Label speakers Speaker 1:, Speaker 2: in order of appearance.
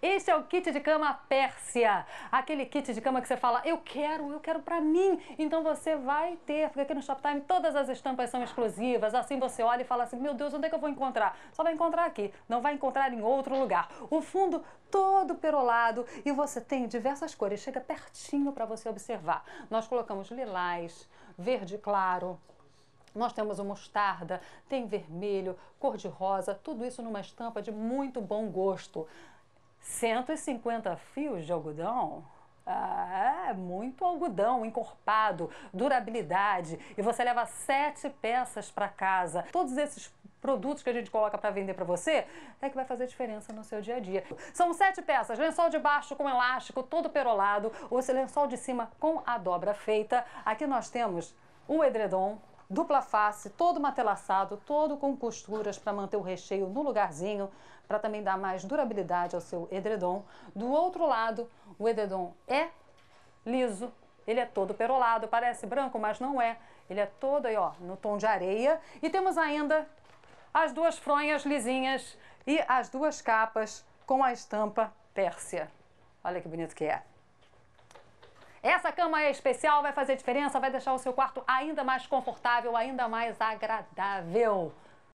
Speaker 1: Este é o kit de cama Pérsia. Aquele kit de cama que você fala, eu quero, eu quero pra mim. Então você vai ter, porque aqui no Shoptime todas as estampas são exclusivas. Assim você olha e fala assim, meu Deus, onde é que eu vou encontrar? Só vai encontrar aqui, não vai encontrar em outro lugar. O fundo todo perolado e você tem diversas cores. Chega pertinho para você observar. Nós colocamos lilás, verde claro, nós temos o mostarda, tem vermelho, cor de rosa, tudo isso numa estampa de muito bom gosto. 150 fios de algodão? Ah, é muito algodão encorpado, durabilidade. E você leva sete peças para casa. Todos esses produtos que a gente coloca para vender para você é que vai fazer diferença no seu dia a dia. São sete peças: lençol de baixo com elástico, todo perolado, ou esse lençol de cima com a dobra feita. Aqui nós temos o edredom dupla face, todo matelassado, todo com costuras para manter o recheio no lugarzinho, para também dar mais durabilidade ao seu edredom. Do outro lado, o edredom é liso, ele é todo perolado, parece branco, mas não é. Ele é todo aí, ó, no tom de areia. E temos ainda as duas fronhas lisinhas e as duas capas com a estampa pérsia. Olha que bonito que é. Essa cama é especial, vai fazer diferença, vai deixar o seu quarto ainda mais confortável, ainda mais agradável.